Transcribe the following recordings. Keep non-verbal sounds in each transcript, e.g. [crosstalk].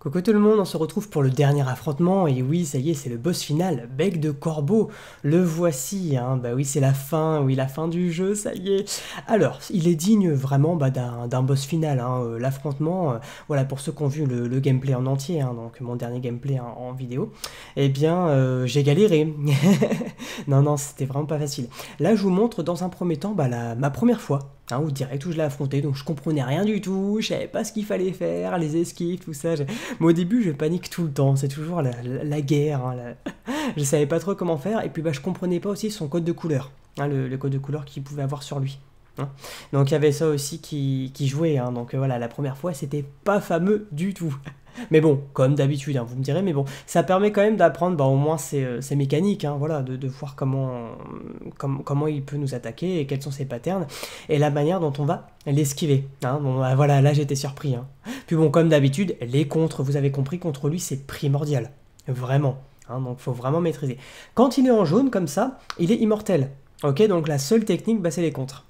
Coucou tout le monde, on se retrouve pour le dernier affrontement, et oui, ça y est, c'est le boss final, Bec de Corbeau, le voici, hein, bah oui, c'est la fin, oui, la fin du jeu, ça y est. Alors, il est digne vraiment bah, d'un boss final, hein, euh, l'affrontement, euh, voilà, pour ceux qui ont vu le, gameplay en entier, hein, donc mon dernier gameplay en, vidéo, eh bien, euh, j'ai galéré. [laughs] non, non, c'était vraiment pas facile. Là, je vous montre dans un premier temps bah, la, ma première fois ou hein, direct où je l'ai donc je comprenais rien du tout, je savais pas ce qu'il fallait faire, les esquives, tout ça. Mais au début, je panique tout le temps, c'est toujours la, guerre, hein, [laughs] je savais pas trop comment faire, et puis bah, je comprenais pas aussi son code de couleur, hein, le, code de couleur qu'il pouvait avoir sur lui. Donc il y avait ça aussi qui, qui jouait, donc euh, voilà, la première fois c'était pas fameux du tout. Mais bon, comme d'habitude, hein, vous me direz, mais bon, ça permet quand même d'apprendre bah, au moins ses euh, mécaniques, hein, voilà, de, voir comment, comment il peut nous attaquer et quels sont ses patterns et la manière dont on va l'esquiver. Hein. Bon, bah, voilà, là j'étais surpris. Puis bon, comme d'habitude, les contres, vous avez compris, contre lui c'est primordial. Vraiment. donc faut vraiment maîtriser. Quand il est en jaune comme ça, il est immortel. Ok, donc la seule technique, bah, c'est les contres.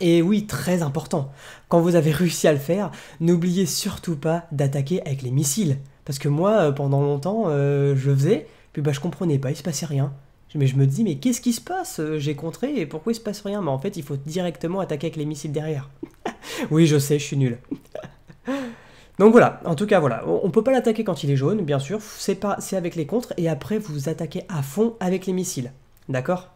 Et oui, très important, quand vous avez réussi à le faire, n'oubliez surtout pas d'attaquer avec les missiles. Parce que moi, euh, pendant longtemps, euh, je faisais, puis bah je comprenais pas, il se passait rien. Mais je me dis, mais qu'est-ce qui se passe euh, J'ai contré et pourquoi il se passe rien Mais en fait, il faut directement attaquer avec les missiles derrière. [laughs] oui, je sais, je suis nul. [laughs] Donc voilà, en tout cas, voilà. On peut pas l'attaquer quand il est jaune, bien sûr. C'est avec les contres et après, vous attaquez à fond avec les missiles. D'accord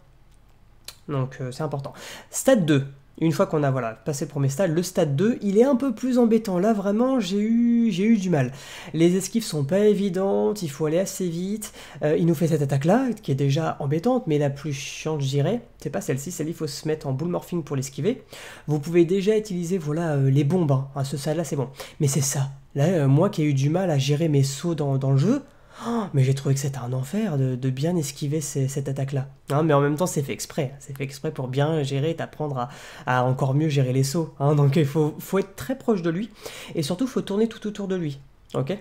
Donc c'est important. Stade 2. Une fois qu'on a voilà, passé pour premier stade, le stade 2, il est un peu plus embêtant. Là, vraiment, j'ai eu, eu du mal. Les esquives sont pas évidentes, il faut aller assez vite. Euh, il nous fait cette attaque-là, qui est déjà embêtante, mais la plus chiante, je dirais. C'est pas celle-ci, celle-là, il faut se mettre en boule morphing pour l'esquiver. Vous pouvez déjà utiliser voilà, euh, les bombes. Hein. ce stade-là, c'est bon. Mais c'est ça. Là, euh, moi qui ai eu du mal à gérer mes sauts dans le jeu, Oh, mais j'ai trouvé que c'était un enfer de, bien esquiver cette attaque-là. Hein, mais en même temps, c'est fait exprès. C'est fait exprès pour bien gérer et t'apprendre à, encore mieux gérer les sauts. Hein, donc il faut, être très proche de lui. Et surtout, il faut tourner tout autour de lui. Ok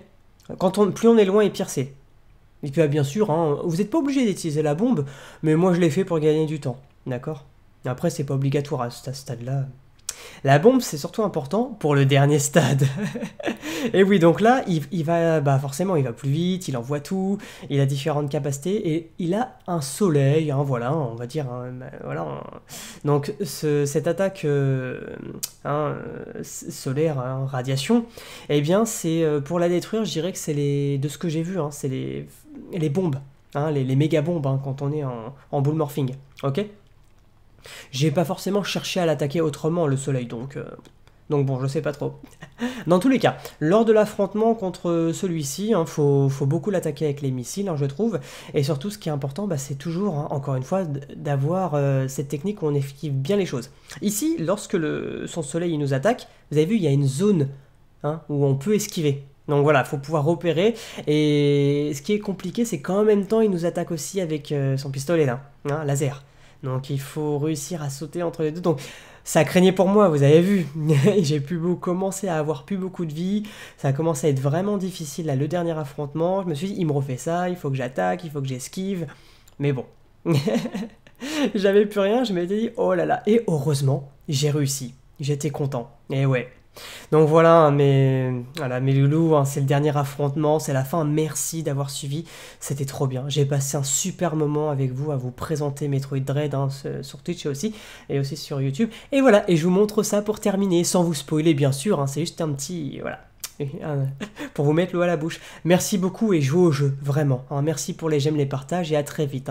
Quand on, Plus on est loin et pire c'est. Et puis, bah, bien sûr, hein, vous n'êtes pas obligé d'utiliser la bombe, mais moi je l'ai fait pour gagner du temps. D'accord Après, c'est pas obligatoire à ce stade-là. La bombe, c'est surtout important pour le dernier stade. [laughs] et oui, donc là, il, va, bah forcément, il va plus vite, il envoie tout, il a différentes capacités et il a un soleil, hein, voilà, on va dire, hein, bah, voilà. Donc cette attaque euh, hein, solaire, radiation, eh bien, c'est euh, pour la détruire, je dirais que c'est les, de ce que j'ai vu, c'est les, bombes, les, méga bombes quand on est en, en morphing, ok j'ai pas forcément cherché à l'attaquer autrement, le soleil, donc... Euh, donc bon, je sais pas trop. [laughs] Dans tous les cas, lors de l'affrontement contre celui-ci, hein, faut, beaucoup l'attaquer avec les missiles, hein, je trouve. Et surtout, ce qui est important, bah, c'est toujours, hein, encore une fois, d'avoir euh, cette technique où on esquive bien les choses. Ici, lorsque son soleil nous attaque, vous avez vu, il y a une zone hein, où on peut esquiver. Donc voilà, il faut pouvoir opérer Et ce qui est compliqué, c'est qu'en même temps, il nous attaque aussi avec euh, son pistolet là, laser. Donc il faut réussir à sauter entre les deux. Donc ça craignait pour moi, vous avez vu. [laughs] J'ai pu commencer à avoir plus beaucoup de vie. Ça a commencé à être vraiment difficile là, le dernier affrontement. Je me suis dit, il me refait ça, il faut que j'attaque, il faut que j'esquive. Mais bon. [laughs] J'avais plus rien, je m'étais dit, oh là là. Et heureusement, j'ai réussi. J'étais content. Et ouais. Donc voilà, hein, mes, voilà, loulous, hein, c'est le dernier affrontement, c'est la fin. Merci d'avoir suivi, c'était trop bien. J'ai passé un super moment avec vous à vous présenter Metroid Dread hein, sur Twitch aussi, et aussi sur YouTube. Et voilà, et je vous montre ça pour terminer, sans vous spoiler bien sûr, c'est juste un petit... Voilà [laughs] pour vous mettre l'eau à la bouche. Merci beaucoup et jouez au jeu, vraiment. Merci pour les j'aime, les partages et à très vite.